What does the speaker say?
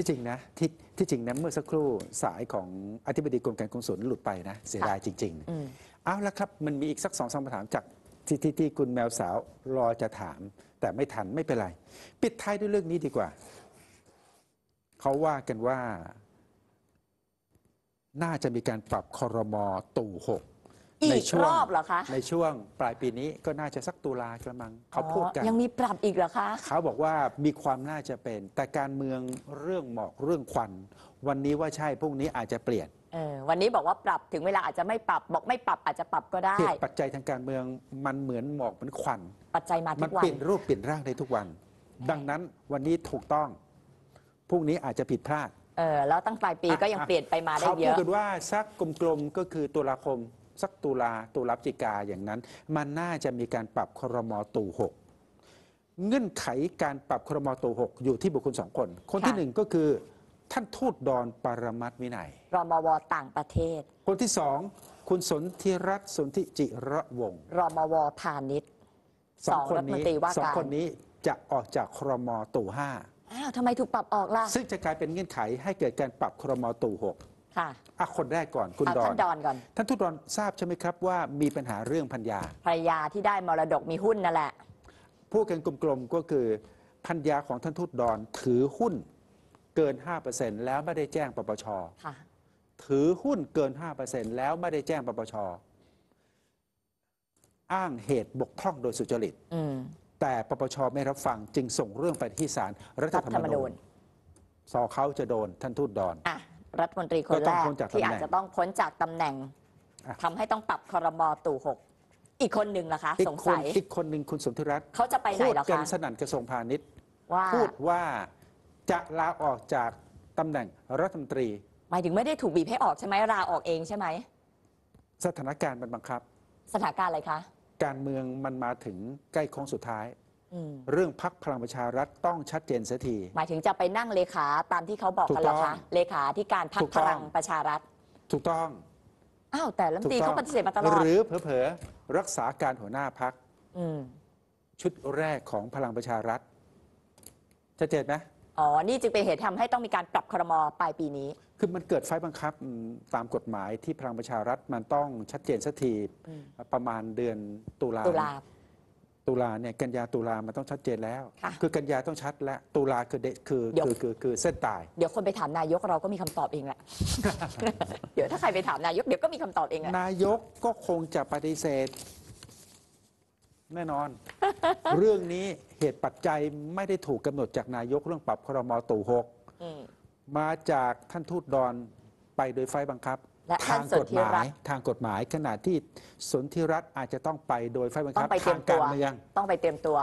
ที่จริงนะที่ที่จริงนะ เมื่อสักครู่สายของอธิบดีกรมการกงสุลหลุดไปนะ เสียดายจริงอๆเอาละครับมันมีอีกสักสองสามคำถามจากทที่ที่คุณแมวสาวรอจะถาม แต่ไม่ทันไม่เป็นไร ปิดท้ายด้วยเรื่องนี้ดีกว่า เขาว่ากันว่าน่าจะมีการปรับคอรมอตู่หกอีกรอบเหรอคะในช่วงปลายปีนี้ก็น่าจะสักตุลากระมัง เขาพูดกันยังมีปรับอีกเหรอคะเขาบอกว่ามีความน่าจะเป็น แต่การเมืองเรื่องหมอกเรื่องควัน วันนี้ว่าใช่พรุ่งนี้อาจจะเปลี่ยนออวันนี้บอกว่าปรับถึงเวลาอาจจะไม่ปรับ บอกไม่ปรับอาจจะปรับก็ได้ ปัจจัยทางการเมืองมันเหมือนหมอกเหมือนควัน ปัจจัยมามัทุนกวัเปลี่ยนรูปเปลี่ยนร่างได้ทุกวัน ดังนั้นวันนี้ถูกต้องพรุ่งนี้อาจจะผิดพลาดเออแล้วตั้งปลายปีก็ยังเปลี่ยนไปมาได้เยอะเขาพูดกันว่าสักกลมๆก็คือตุลาคมสักตุลาตุลาพจิกาอย่างนั้น มันน่าจะมีการปรับครมตู่หกเงื่อนไขการปรับครมตู่หกอยู่ที่บุคคลสองคน คนที่หนึ่งก็คือ ท่านทูตดอนปรมัตวินัย รมวต่างประเทศ คนที่สองคุณสนธิรัตน์สนธิจิระวงรมวพาณิชย์สองคนนี้สองคนนี้จะออกจากครมตู่ห้าอ้าวทำไมถูกปรับออกล่ะซึ่งจะกลายเป็นเงื่อนไขให้เกิดการปรับครมตู่หกค่ะอ่ะคนแรกก่อนคุณดอนดอท่านดอนก่อนท่านทุตดอนทราบใช่ไหมครับว่ามีปัญหาเรื่องพัญญาภรรยาที่ได้มรดกมีหุ้นนั่นแหละ พูดกันกลมๆก็คือพัญญาของท่านทุตดอนถือหุ้นเกิน 5%แล้วไม่ได้แจ้งปปชถือหุ้นเกิน5%แล้วไม่ได้แจ้งปปชอ้างเหตุบกพร่องโดยสุจริตแต่ปปชไม่รับฟังจึงส่งเรื่องไปที่ศาลรัฐรัฐธรรมนูญสอเขาจะโดนท่านทูตดอนอรัฐมนตรีคนแรกที่อาจจะต้องพ้นจากตำแหน่งทำให้ต้องปรับคอรมอตู่หกอีกคนหนึ่งนะคะสงสัยอีกคนหนึ่งคุณสมทุรัตน์เขาจะไปไหนหรอคะพูดกันสนั่นกระทรวงพาณิชย์พูดว่าจะลาออกจากตำแหน่งรัฐมนตรี หมายถึงไม่ได้ถูกบีบให้ออกใช่ไหมลาออกเองใช่ไหมสถานการณ์มันบังคับ สถานการณ์อะไรคะการเมืองมันมาถึงใกล้โค้งสุดท้ายเรื่องพักพลังประชารัฐต้องชัดเจนเสียที หมายถึงจะไปนั่งเลขาตามที่เขาบอกกันเหรอคะ เลขาที่การพักพลังประชารัฐ ถูกต้อง อ้าวแต่ลำมตีเขาปฏิเสธมาตลอด หรือเผลอๆรักษาการหัวหน้าพักชุดแรกของพลังประชารัฐ ชัดเจนไหมอ๋อนี่จึงเป็นเหตุทำให้ต้องมีการปรับครมอปลายปีนี้ คือมันเกิดไฟบังคับตามกฎหมายที่พลังประชารัฐมันต้องชัดเจนสักทีประมาณเดือนตุลาตุลาตุลาเนี่ยกันยาตุลามันต้องชัดเจนแล้ว คือกันยาต้องชัด และตุลาคือเดคือคือคือคือ เส้นตาย เดี๋ยวคนไปถามนายกเราก็มีคำตอบเองแหละ เดี๋ยวถ้าใครไปถามนายกเดี๋ยวก็มีคำตอบเอง นายกก็คงจะปฏิเสธ แน่นอน เรื่องนี้เหตุปัจจัยไม่ได้ถูกกำหนดจากนายกเรื่องปรับครมตู่หกมาจากท่านทูตดอนไปโดยไฟบังคับทางกฎหมายทางกฎหมายขณะที่ สนธิรัตน์อาจจะต้องไปโดยไฟบังต้อคับงไปเตรีทายมงตัการวเมืองต้องไปเตรียมตัว